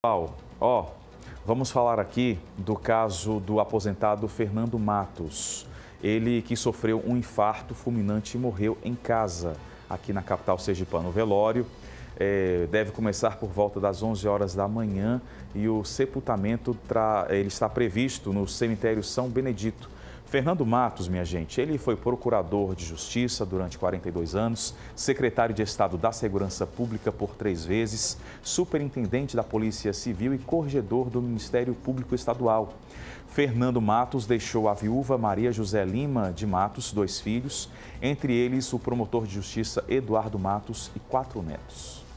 Pessoal, ó, vamos falar aqui do caso do aposentado Fernando Matos. Ele que sofreu um infarto fulminante e morreu em casa, aqui na capital Sergipano O velório é, deve começar por volta das 11 horas da manhã e o sepultamento tra... ele está previsto no cemitério São Benedito, Fernando Matos, minha gente, ele foi procurador de justiça durante 42 anos, secretário de Estado da Segurança Pública por três vezes, superintendente da Polícia Civil e corregedor do Ministério Público Estadual. Fernando Matos deixou a viúva Maria José Lima de Matos dois filhos, entre eles o promotor de justiça Eduardo Matos e quatro netos.